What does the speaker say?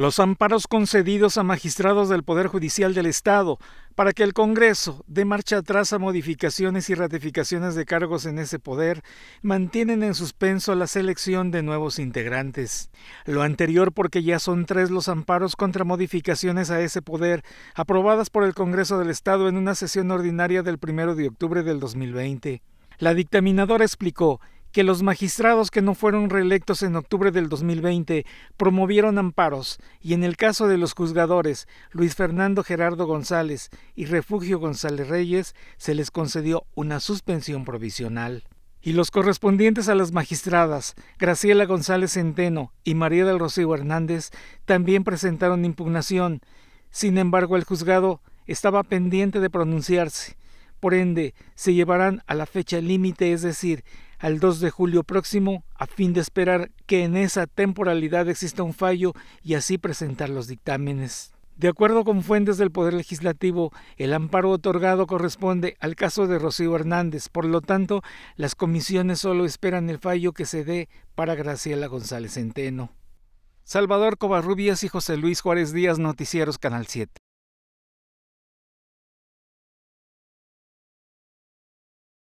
Los amparos concedidos a magistrados del Poder Judicial del Estado para que el Congreso dé marcha atrás a modificaciones y ratificaciones de cargos en ese poder mantienen en suspenso la selección de nuevos integrantes. Lo anterior porque ya son tres los amparos contra modificaciones a ese poder aprobadas por el Congreso del Estado en una sesión ordinaria del 1 de octubre del 2020. La dictaminadora explicó que los magistrados que no fueron reelectos en octubre del 2020 promovieron amparos y en el caso de los juzgadores Luis Fernando Gerardo González y Refugio González Reyes se les concedió una suspensión provisional. Y los correspondientes a las magistradas Graciela González Centeno y María del Rocío Hernández también presentaron impugnación. Sin embargo, el juzgado estaba pendiente de pronunciarse. Por ende, se llevarán a la fecha límite, es decir, al 2 de julio próximo a fin de esperar que en esa temporalidad exista un fallo y así presentar los dictámenes. De acuerdo con fuentes del Poder Legislativo, el amparo otorgado corresponde al caso de Rocío Hernández, por lo tanto, las comisiones solo esperan el fallo que se dé para Graciela González Centeno. Salvador Covarrubias y José Luis Juárez Díaz, Noticieros Canal 7.